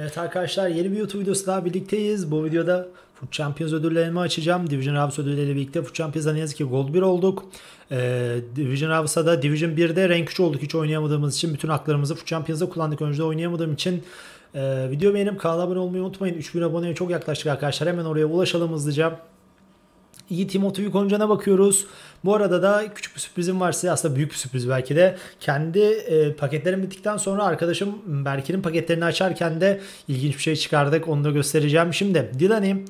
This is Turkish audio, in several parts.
Evet arkadaşlar yeni bir YouTube videosu daha birlikteyiz. Bu videoda Foot Champions ödüllerimi açacağım. Division Rivals ödülleriyle birlikte Foot Champions'da ne yazık ki Gold 1 olduk. Ee, Division Rivals'a da Division 1'de Rank 3 olduk. Hiç oynayamadığımız için bütün haklarımızı Foot Champions'a kullandık. Önce oynayamadığım için e, ee, video beğenip kanala abone olmayı unutmayın. 3000 aboneye çok yaklaştık arkadaşlar. Hemen oraya ulaşalım hızlıca iyi Timothy Koncan'a bakıyoruz. Bu arada da küçük bir sürprizim var size. Aslında büyük bir sürpriz belki de. Kendi e, paketlerim bittikten sonra arkadaşım Berkin'in paketlerini açarken de ilginç bir şey çıkardık. Onu da göstereceğim. Şimdi Dylan'im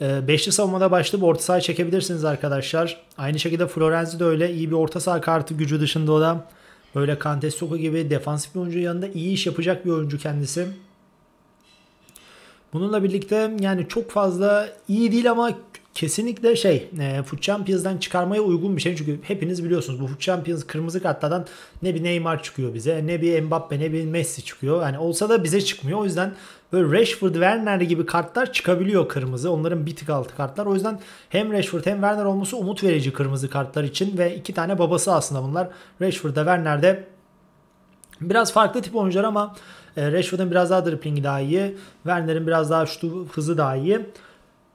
e, Beşli savunmada başlayıp orta sahaya çekebilirsiniz arkadaşlar. Aynı şekilde Florenzi de öyle. iyi bir orta saha kartı gücü dışında o da. Böyle Kante gibi defansif bir oyuncu yanında iyi iş yapacak bir oyuncu kendisi. Bununla birlikte yani çok fazla iyi değil ama kesinlikle şey e, Foot Champions'dan çıkarmaya uygun bir şey. Çünkü hepiniz biliyorsunuz bu Foot Champions kırmızı kartlardan ne bir Neymar çıkıyor bize ne bir Mbappe ne bir Messi çıkıyor. Yani olsa da bize çıkmıyor. O yüzden böyle Rashford, Werner gibi kartlar çıkabiliyor kırmızı. Onların bir tık altı kartlar. O yüzden hem Rashford hem Werner olması umut verici kırmızı kartlar için ve iki tane babası aslında bunlar. Rashford'da Werner'de biraz farklı tip oyuncular ama e, Rashford'un biraz daha driplingi daha iyi. Werner'in biraz daha şutu hızı daha iyi.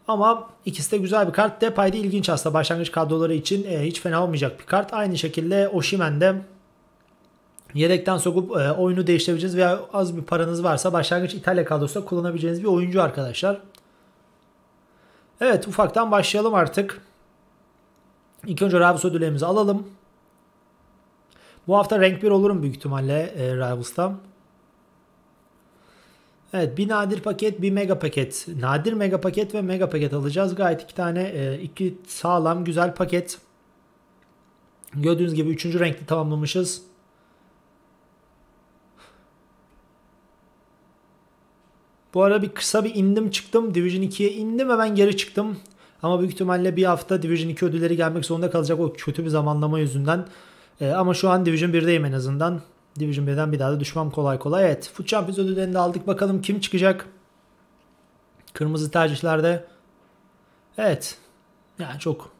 Ama ikisi de güzel bir kart. Depay de ilginç aslında başlangıç kadroları için e, hiç fena olmayacak bir kart. Aynı şekilde Oshimen de yedekten sokup e, oyunu değiştirebileceğiniz veya az bir paranız varsa başlangıç İtalya kadrosunda kullanabileceğiniz bir oyuncu arkadaşlar. Evet ufaktan başlayalım artık. İlk önce rivals ödüllerimizi alalım. Bu hafta renk 1 olurum büyük ihtimalle e, Rivals'ta. Evet bir nadir paket bir mega paket. Nadir mega paket ve mega paket alacağız. Gayet iki tane e, iki sağlam güzel paket. Gördüğünüz gibi üçüncü renkli tamamlamışız. Bu arada bir kısa bir indim çıktım. Division 2'ye indim hemen geri çıktım. Ama büyük ihtimalle bir hafta Division 2 ödülleri gelmek zorunda kalacak o kötü bir zamanlama yüzünden. Ee, ama şu an Division 1'deyim en azından. Division B'den bir daha da düşmem kolay kolay. Evet Foot Champions ödüllerini de aldık. Bakalım kim çıkacak? Kırmızı tercihlerde. Evet. Yani çok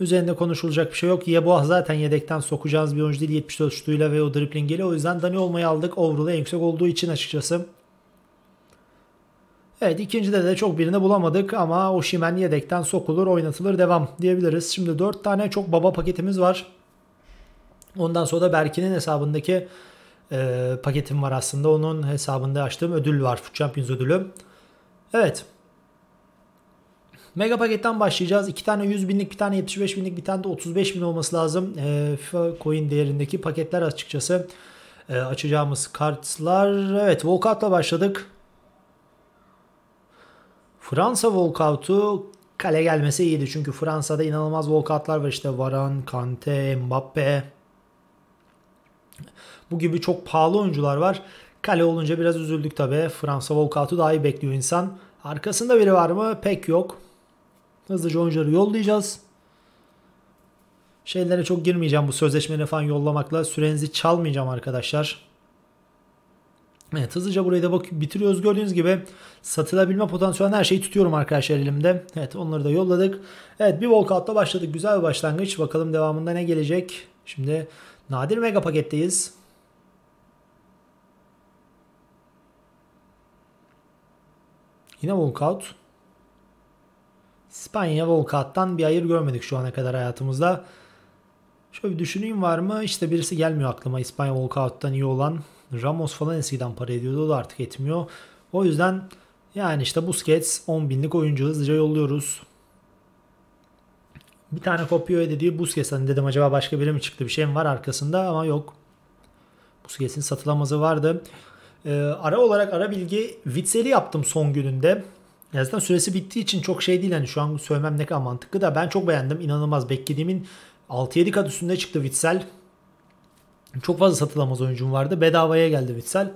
üzerinde konuşulacak bir şey yok. Yeboah zaten yedekten sokacağız bir oyuncu değil. 74 şutuyla ve o driplingiyle. O yüzden Dani olmayı aldık. Overall'ı en yüksek olduğu için açıkçası. Evet ikinci de de çok birini bulamadık ama o Oshimen yedekten sokulur oynatılır devam diyebiliriz. Şimdi 4 tane çok baba paketimiz var. Ondan sonra da Berkin'in hesabındaki e, paketim var aslında. Onun hesabında açtığım ödül var. Foot Champions ödülü. Evet. Mega paketten başlayacağız. İki tane 100 binlik, bir tane 75 binlik, bir tane de 35 bin olması lazım. E, FIFA coin değerindeki paketler açıkçası. E, açacağımız kartlar. Evet Walkout'la başladık. Fransa Walkout'u kale gelmesi iyiydi. Çünkü Fransa'da inanılmaz Walkout'lar var. işte Varan, Kante, Mbappe, bu gibi çok pahalı oyuncular var. Kale olunca biraz üzüldük tabi. Fransa Volkaut'u daha iyi bekliyor insan. Arkasında biri var mı? Pek yok. Hızlıca oyuncuları yollayacağız. Şeylere çok girmeyeceğim bu sözleşmeleri falan yollamakla. Sürenizi çalmayacağım arkadaşlar. Evet hızlıca burayı da bak bitiriyoruz. Gördüğünüz gibi satılabilme potansiyeli her şeyi tutuyorum arkadaşlar elimde. Evet onları da yolladık. Evet bir walkout'la başladık. Güzel bir başlangıç. Bakalım devamında ne gelecek. Şimdi Nadir Mega paketteyiz. Yine walkout. İspanya walkout'tan bir hayır görmedik şu ana kadar hayatımızda. Şöyle bir düşüneyim var mı? İşte birisi gelmiyor aklıma İspanya walkout'tan iyi olan. Ramos falan eskiden para ediyordu. O da artık etmiyor. O yüzden yani işte Busquets 10 binlik oyuncu hızlıca yolluyoruz. Bir tane kopya öyle diyor Busquets. Hani dedim acaba başka biri mi çıktı bir şey mi var arkasında ama yok. Busquets'in satılamazı vardı. Ee, ara olarak ara bilgi Vitzel'i yaptım son gününde. Ya zaten süresi bittiği için çok şey değil hani şu an söylemem ne kadar mantıklı da ben çok beğendim. İnanılmaz beklediğimin 6-7 kat üstünde çıktı Witsel. Çok fazla satılamaz oyuncum vardı. Bedavaya geldi Witsel.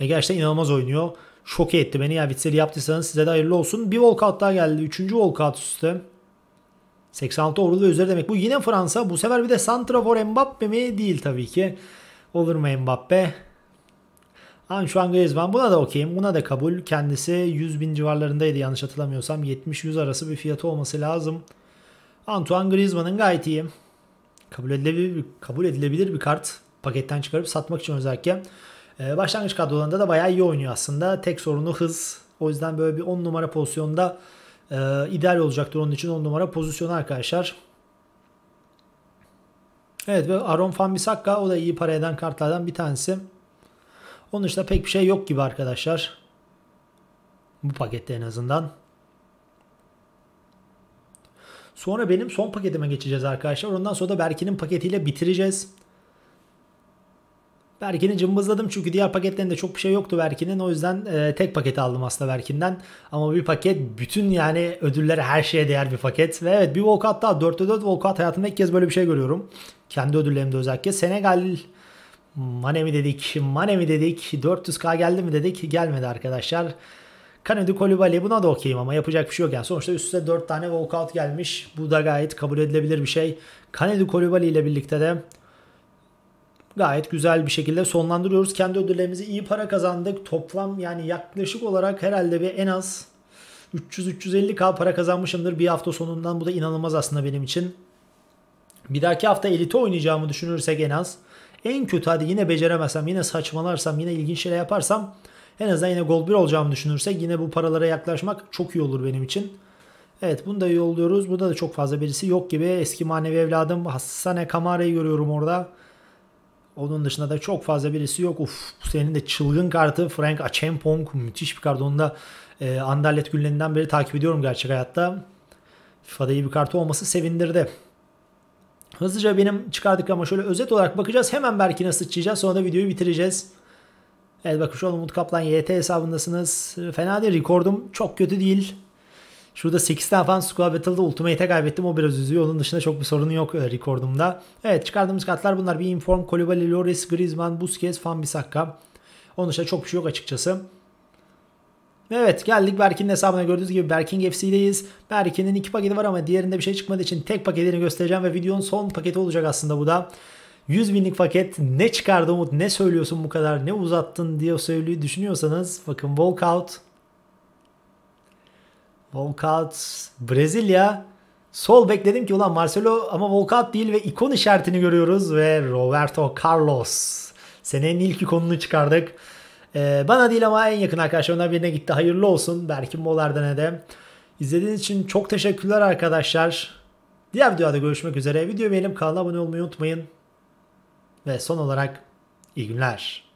Ve gerçekten inanılmaz oynuyor. Şok etti beni. Ya Witsel'i yaptıysanız size de hayırlı olsun. Bir walkout daha geldi. Üçüncü walkout üstü. 86 ordu ve üzeri demek. Bu yine Fransa. Bu sefer bir de Santrafor Mbappe mi? Değil tabii ki. Olur mu Mbappe? Şu an Griezmann buna da okeyim. Buna da kabul. Kendisi 100 bin civarlarındaydı yanlış hatırlamıyorsam. 70-100 arası bir fiyatı olması lazım. Antoine Griezmann'ın gayet iyi. Kabul edilebilir, kabul edilebilir bir kart. Paketten çıkarıp satmak için özellikle. Ee, başlangıç kadrolarında da bayağı iyi oynuyor aslında. Tek sorunu hız. O yüzden böyle bir 10 numara pozisyonda ee, ideal olacaktır onun için 10 numara pozisyonu arkadaşlar. Evet ve Aron Van Bissaka o da iyi para eden kartlardan bir tanesi. Onun dışında pek bir şey yok gibi arkadaşlar. Bu pakette en azından. Sonra benim son paketime geçeceğiz arkadaşlar. Ondan sonra da Berkin'in paketiyle bitireceğiz. Verkin'i cımbızladım çünkü diğer paketlerinde çok bir şey yoktu Verkin'in. O yüzden e, tek paket aldım aslında Verkin'den. Ama bir paket bütün yani ödüllere her şeye değer bir paket. Ve evet bir walkout daha 4'te 4 walkout hayatımda ilk kez böyle bir şey görüyorum. Kendi ödüllerimde özellikle. Senegal Mane mi dedik, Mane mi dedik, 400k geldi mi dedik, gelmedi arkadaşlar. Kanedi Kolibali buna da okeyim ama yapacak bir şey yok. Yani sonuçta üst üste 4 tane walkout gelmiş. Bu da gayet kabul edilebilir bir şey. Kanedi Kolibali ile birlikte de gayet güzel bir şekilde sonlandırıyoruz. Kendi ödüllerimizi iyi para kazandık. Toplam yani yaklaşık olarak herhalde bir en az 300-350k para kazanmışımdır bir hafta sonundan. Bu da inanılmaz aslında benim için. Bir dahaki hafta elite oynayacağımı düşünürsek en az. En kötü hadi yine beceremezsem, yine saçmalarsam, yine ilginç şeyler yaparsam en azından yine gol 1 olacağımı düşünürsek yine bu paralara yaklaşmak çok iyi olur benim için. Evet bunu da yolluyoruz. Burada da çok fazla birisi yok gibi. Eski manevi evladım Hassane Kamara'yı görüyorum orada. Onun dışında da çok fazla birisi yok. Uf senin de çılgın kartı Frank Achempong müthiş bir kart. Onu da e, Anderlet günlerinden beri takip ediyorum gerçek hayatta. FIFA'da iyi bir kartı olması sevindirdi. Hızlıca benim çıkardık ama şöyle özet olarak bakacağız. Hemen belki nasıl sıçrayacağız. Sonra da videoyu bitireceğiz. Evet bakın şu an Umut Kaplan YT hesabındasınız. Fena değil. Rekordum çok kötü değil. Şurada 8 tane falan Squad Battle'da Ultimate'e kaybettim. O biraz üzüyor. Onun dışında çok bir sorunu yok e, rekordumda. Evet çıkardığımız kartlar bunlar. Bir Inform, Kolibali, Loris, Griezmann, Busquets, Wan-Bissaka. Onun dışında çok bir şey yok açıkçası. Evet geldik Berkin'in hesabına gördüğünüz gibi Berkin FC'deyiz. Berkin'in iki paketi var ama diğerinde bir şey çıkmadığı için tek paketini göstereceğim ve videonun son paketi olacak aslında bu da. 100 binlik paket ne çıkardı Umut ne söylüyorsun bu kadar ne uzattın diye söylüyor düşünüyorsanız bakın walkout Walkout Brezilya. Sol bekledim ki ulan Marcelo ama walkout değil ve ikon işaretini görüyoruz ve Roberto Carlos. Senenin ilk ikonunu çıkardık. Ee, bana değil ama en yakın ona birine gitti. Hayırlı olsun. Berkin Molar'dan de. İzlediğiniz için çok teşekkürler arkadaşlar. Diğer videoda görüşmek üzere. Video beğenip kanala abone olmayı unutmayın. Ve son olarak iyi günler.